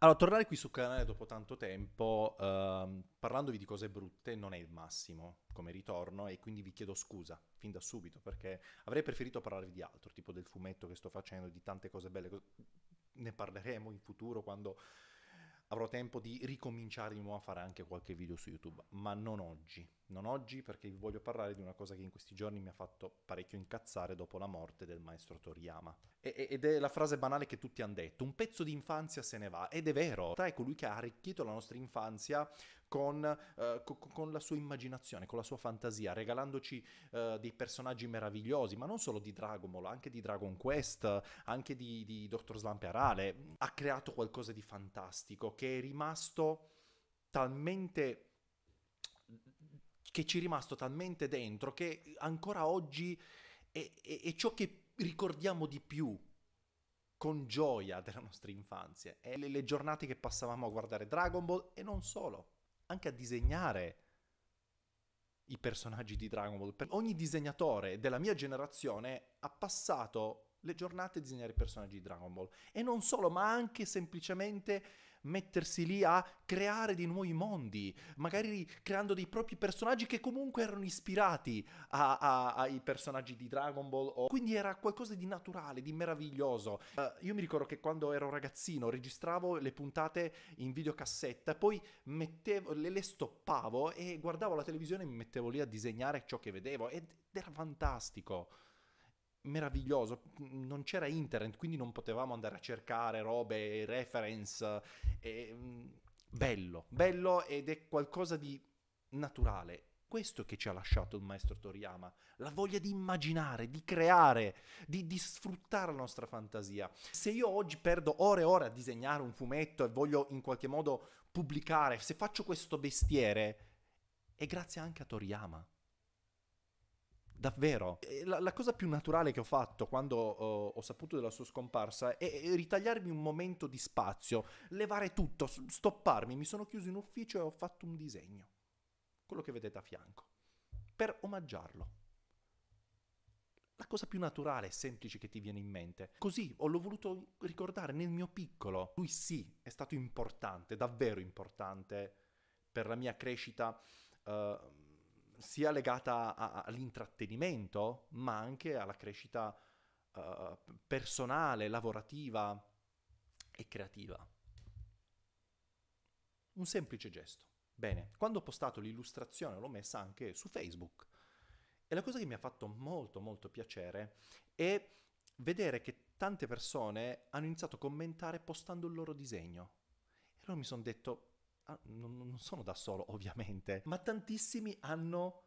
Allora, tornare qui sul canale dopo tanto tempo, ehm, parlandovi di cose brutte, non è il massimo come ritorno e quindi vi chiedo scusa fin da subito perché avrei preferito parlarvi di altro, tipo del fumetto che sto facendo, di tante cose belle, ne parleremo in futuro quando avrò tempo di ricominciare di nuovo a fare anche qualche video su YouTube, ma non oggi. Non oggi perché vi voglio parlare di una cosa che in questi giorni mi ha fatto parecchio incazzare dopo la morte del maestro Toriyama. E- ed è la frase banale che tutti hanno detto, un pezzo di infanzia se ne va, ed è vero, tra è colui che ha arricchito la nostra infanzia con, eh, co- con, la sua immaginazione, con la sua fantasia, regalandoci eh, dei personaggi meravigliosi, ma non solo di Dragon Ball, anche di Dragon Quest, anche di, di Dr. Slump Arale. Ha creato qualcosa di fantastico che è rimasto talmente che ci è rimasto talmente dentro che ancora oggi è, è, è, ciò che ricordiamo di più con gioia della nostra infanzia. È le, le giornate che passavamo a guardare Dragon Ball e non solo anche a disegnare i personaggi di Dragon Ball. Ogni disegnatore della mia generazione ha passato le giornate a disegnare i personaggi di Dragon Ball. E non solo, ma anche semplicemente mettersi lì a creare dei nuovi mondi, magari creando dei propri personaggi che comunque erano ispirati a, a, ai personaggi di Dragon Ball. O... Quindi era qualcosa di naturale, di meraviglioso. Uh, io mi ricordo che quando ero ragazzino registravo le puntate in videocassetta, poi mettevo, le, le, stoppavo e guardavo la televisione e mi mettevo lì a disegnare ciò che vedevo ed, ed era fantastico meraviglioso, non c'era internet, quindi non potevamo andare a cercare robe, reference, e, mm, bello, bello ed è qualcosa di naturale. Questo che ci ha lasciato il maestro Toriyama, la voglia di immaginare, di creare, di, di sfruttare la nostra fantasia. Se io oggi perdo ore e ore a disegnare un fumetto e voglio in qualche modo pubblicare, se faccio questo bestiere, è grazie anche a Toriyama davvero. La, la, cosa più naturale che ho fatto quando ho, eh, ho saputo della sua scomparsa è, ritagliarmi un momento di spazio, levare tutto, stopparmi. Mi sono chiuso in ufficio e ho fatto un disegno, quello che vedete a fianco, per omaggiarlo. La cosa più naturale e semplice che ti viene in mente. Così l'ho voluto ricordare nel mio piccolo. Lui sì, è stato importante, davvero importante per la mia crescita. Uh, sia legata a, a, all'intrattenimento, ma anche alla crescita uh, personale, lavorativa e creativa. Un semplice gesto. Bene, quando ho postato l'illustrazione l'ho messa anche su Facebook. E la cosa che mi ha fatto molto molto piacere è vedere che tante persone hanno iniziato a commentare postando il loro disegno. E allora mi sono detto, Ah, non sono da solo ovviamente, ma tantissimi hanno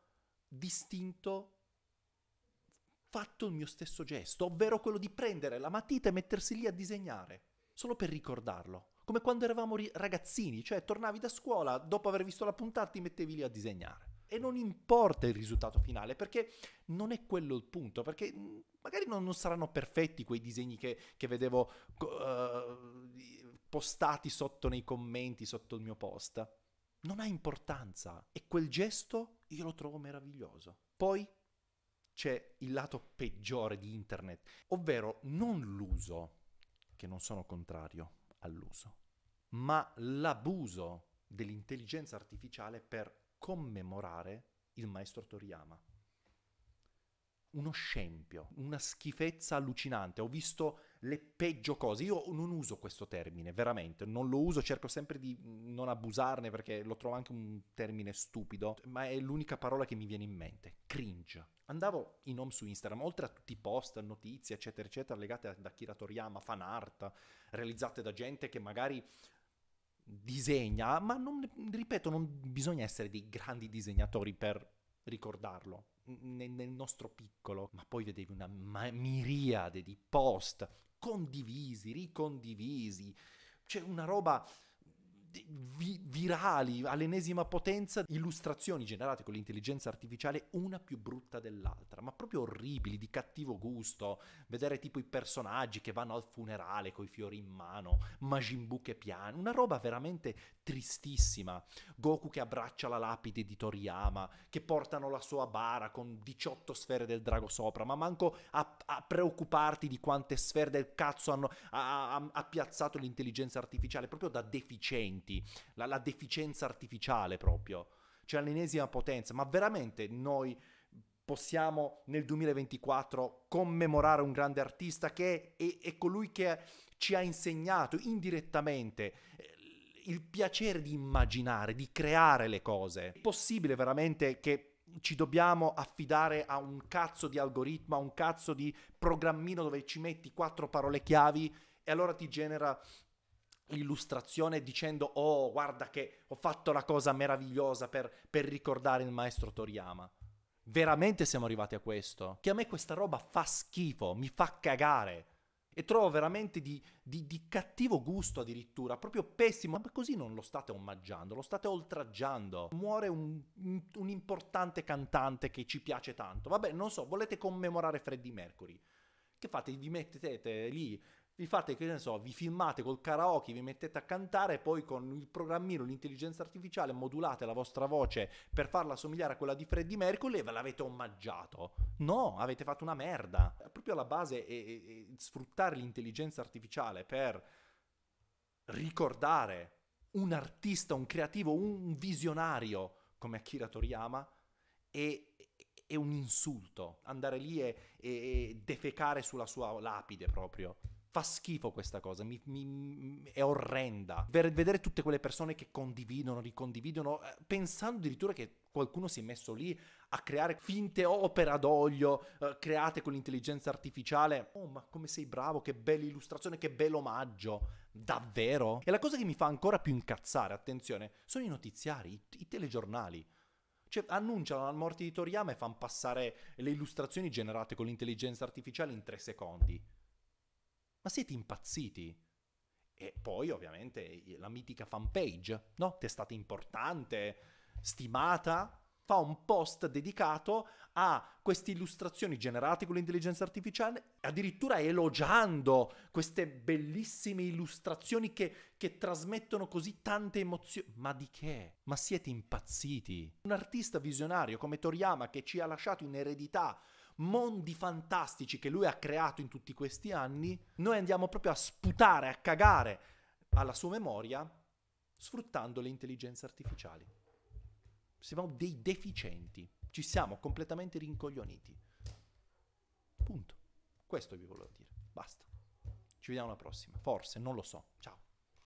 distinto fatto il mio stesso gesto, ovvero quello di prendere la matita e mettersi lì a disegnare, solo per ricordarlo come quando eravamo ragazzini, cioè tornavi da scuola, dopo aver visto la puntata ti mettevi lì a disegnare. E non importa il risultato finale, perché non è quello il punto, perché mm, magari non, non saranno perfetti quei disegni che, che vedevo uh, postati sotto nei commenti, sotto il mio post, non ha importanza e quel gesto io lo trovo meraviglioso. Poi c'è il lato peggiore di internet, ovvero non l'uso, che non sono contrario all'uso, ma l'abuso dell'intelligenza artificiale per commemorare il maestro Toriyama. Uno scempio, una schifezza allucinante. Ho visto le peggio cose. Io non uso questo termine, veramente, non lo uso, cerco sempre di non abusarne perché lo trovo anche un termine stupido, ma è l'unica parola che mi viene in mente, cringe. Andavo in home su Instagram, oltre a tutti i post, notizie, eccetera, eccetera, legate ad Akira Toriyama, fan art, realizzate da gente che magari disegna, ma non, ripeto, non bisogna essere dei grandi disegnatori per ricordarlo nel nostro piccolo, ma poi vedevi una miriade di post condivisi, ricondivisi, c'è una roba vi- virali all'ennesima potenza, illustrazioni generate con l'intelligenza artificiale una più brutta dell'altra, ma proprio orribili, di cattivo gusto, vedere tipo i personaggi che vanno al funerale con i fiori in mano, Majin Buu che piano, una roba veramente tristissima, Goku che abbraccia la lapide di Toriyama, che portano la sua bara con 18 sfere del drago sopra, ma manco a, a preoccuparti di quante sfere del cazzo hanno, ha, ha, ha piazzato l'intelligenza artificiale, proprio da deficiente talenti, la, la deficienza artificiale proprio, cioè l'ennesima potenza, ma veramente noi possiamo nel 2024 commemorare un grande artista che è, è, è colui che ci ha insegnato indirettamente eh, il piacere di immaginare, di creare le cose. È possibile veramente che ci dobbiamo affidare a un cazzo di algoritmo, a un cazzo di programmino dove ci metti quattro parole chiavi e allora ti genera illustrazione dicendo oh guarda che ho fatto la cosa meravigliosa per, per ricordare il maestro Toriyama. Veramente siamo arrivati a questo? Che a me questa roba fa schifo, mi fa cagare. E trovo veramente di, di, di, cattivo gusto addirittura, proprio pessimo. Ma così non lo state omaggiando, lo state oltraggiando. Muore un, un importante cantante che ci piace tanto. Vabbè, non so, volete commemorare Freddie Mercury. Che fate? Vi mettete lì il fatto è che, ne so, vi filmate col karaoke, vi mettete a cantare poi con il programmino, l'intelligenza artificiale modulate la vostra voce per farla somigliare a quella di Freddie Mercury e ve l'avete omaggiato. No, avete fatto una merda. Proprio alla base è, è, è sfruttare l'intelligenza artificiale per ricordare un artista, un creativo, un visionario come Akira Toriyama è, è un insulto. Andare lì e, e defecare sulla sua lapide proprio. Fa schifo questa cosa, mi, mi, è orrenda. vedere tutte quelle persone che condividono, ricondividono, eh, pensando addirittura che qualcuno si è messo lì a creare finte opera d'olio eh, create con l'intelligenza artificiale. Oh, ma come sei bravo, che bella illustrazione, che bello omaggio. Davvero? E la cosa che mi fa ancora più incazzare, attenzione, sono i notiziari, i, i telegiornali. Cioè, annunciano la morte di Toriyama e fanno passare le illustrazioni generate con l'intelligenza artificiale in tre secondi. Ma siete impazziti? E poi ovviamente la mitica fanpage, no? Testata importante, stimata, fa un post dedicato a queste illustrazioni generate con l'intelligenza artificiale, addirittura elogiando queste bellissime illustrazioni che, che trasmettono così tante emozioni. Ma di che? Ma siete impazziti? Un artista visionario come Toriyama che ci ha lasciato in eredità mondi fantastici che lui ha creato in tutti questi anni, noi andiamo proprio a sputare, a cagare alla sua memoria sfruttando le intelligenze artificiali. Siamo dei deficienti, ci siamo completamente rincoglioniti. Punto. Questo vi volevo dire. Basta. Ci vediamo alla prossima. Forse, non lo so. Ciao.